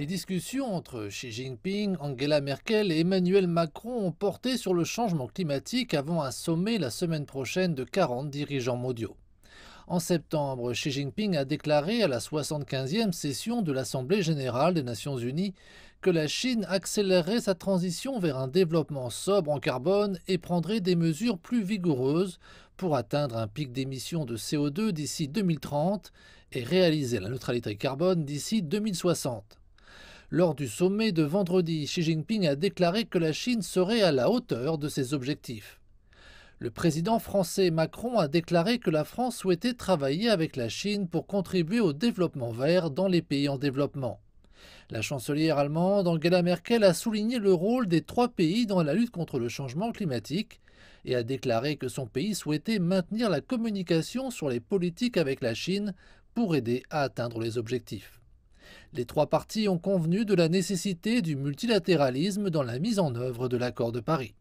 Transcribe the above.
Les discussions entre Xi Jinping, Angela Merkel et Emmanuel Macron ont porté sur le changement climatique avant un sommet la semaine prochaine de 40 dirigeants mondiaux. En septembre, Xi Jinping a déclaré à la 75e session de l'Assemblée générale des Nations unies que la Chine accélérerait sa transition vers un développement sobre en carbone et prendrait des mesures plus vigoureuses pour atteindre un pic d'émissions de CO2 d'ici 2030 et réaliser la neutralité carbone d'ici 2060. Lors du sommet de vendredi, Xi Jinping a déclaré que la Chine serait à la hauteur de ses objectifs. Le président français Macron a déclaré que la France souhaitait travailler avec la Chine pour contribuer au développement vert dans les pays en développement. La chancelière allemande Angela Merkel a souligné le rôle des trois pays dans la lutte contre le changement climatique et a déclaré que son pays souhaitait maintenir la communication sur les politiques avec la Chine pour aider à atteindre les objectifs. Les trois parties ont convenu de la nécessité du multilatéralisme dans la mise en œuvre de l'accord de Paris.